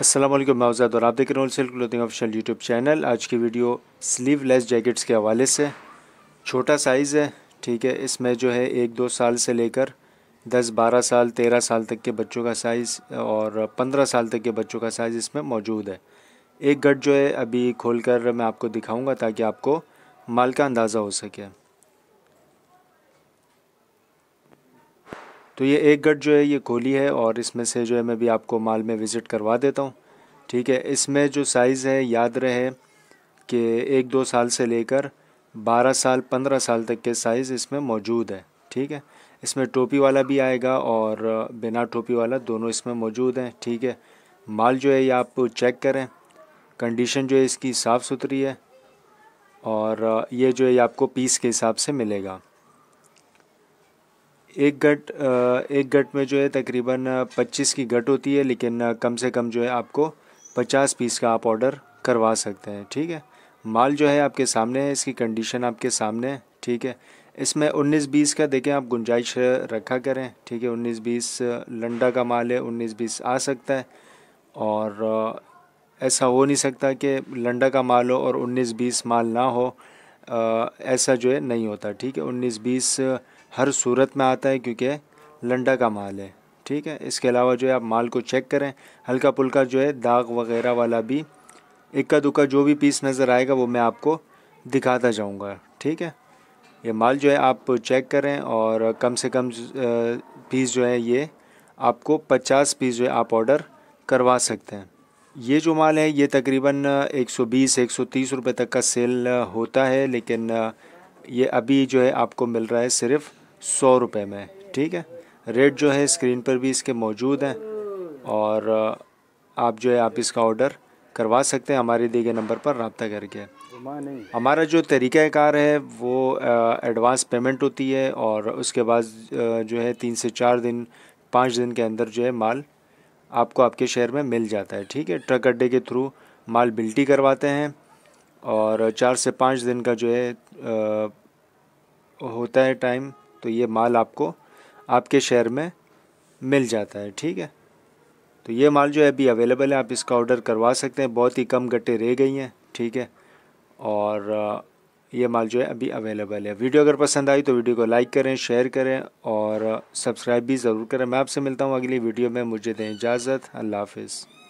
असलम मावजाद और आप देख रहे हैं wholesale clothing official YouTube channel आज की वीडियो स्लीवलेस जैकेट्स के हवाले से छोटा साइज़ है ठीक है इसमें जो है एक दो साल से लेकर दस बारह साल तेरह साल तक के बच्चों का साइज़ और पंद्रह साल तक के बच्चों का साइज़ इसमें मौजूद है एक गट जो है अभी खोल कर मैं आपको दिखाऊँगा ताकि आपको माल का अंदाज़ा हो सके तो ये एक गट जो है ये खोली है और इसमें से जो है मैं भी आपको माल में विज़िट करवा देता हूँ ठीक है इसमें जो साइज़ है याद रहे कि एक दो साल से लेकर बारह साल पंद्रह साल तक के साइज़ इसमें मौजूद है ठीक है इसमें टोपी वाला भी आएगा और बिना टोपी वाला दोनों इसमें मौजूद हैं ठीक है माल जो है ये आप चेक करें कंडीशन जो है इसकी साफ़ सुथरी है और ये जो है आपको पीस के हिसाब से मिलेगा एक गट एक गट में जो है तकरीबन 25 की गट होती है लेकिन कम से कम जो है आपको 50 पीस का आप ऑर्डर करवा सकते हैं ठीक है माल जो है आपके सामने है इसकी कंडीशन आपके सामने है ठीक है इसमें 19-20 का देखें आप गुंजाइश रखा करें ठीक है 19-20 लंडा का माल है 19-20 आ सकता है और ऐसा हो नहीं सकता कि लंडा का माल हो और उन्नीस बीस माल ना हो ऐसा जो है नहीं होता ठीक है उन्नीस बीस हर सूरत में आता है क्योंकि लंडा का माल है ठीक है इसके अलावा जो है आप माल को चेक करें हल्का पुल्का जो है दाग वगैरह वाला भी इक्का दुक्का जो भी पीस नज़र आएगा वो मैं आपको दिखाता जाऊँगा ठीक है ये माल जो है आप चेक करें और कम से कम पीस जो है ये आपको 50 पीस जो है आप ऑर्डर करवा सकते हैं ये जो माल है ये तकरीबन 120 130 रुपए तक का सेल होता है लेकिन ये अभी जो है आपको मिल रहा है सिर्फ सौ रुपये में ठीक है रेट जो है स्क्रीन पर भी इसके मौजूद हैं और आप जो है आप इसका ऑर्डर करवा सकते हैं हमारे दिए गए नंबर पर रबता करके हमारा जो तरीक़ाकार है वो एडवांस पेमेंट होती है और उसके बाद जो है तीन से चार दिन पाँच दिन के अंदर जो है माल आपको आपके शहर में मिल जाता है ठीक है ट्रक अड्डे के थ्रू माल बिल्टी करवाते हैं और चार से पाँच दिन का जो है आ, होता है टाइम तो ये माल आपको आपके शहर में मिल जाता है ठीक है तो ये माल जो है अभी अवेलेबल है आप इसका ऑर्डर करवा सकते हैं बहुत ही कम गट्टे रह गई हैं ठीक है और ये माल जो है अभी अवेलेबल है वीडियो अगर पसंद आई तो वीडियो को लाइक करें शेयर करें और सब्सक्राइब भी ज़रूर करें मैं आपसे मिलता हूँ अगली वीडियो में मुझे दें इजाज़त अल्लाह हाफिज़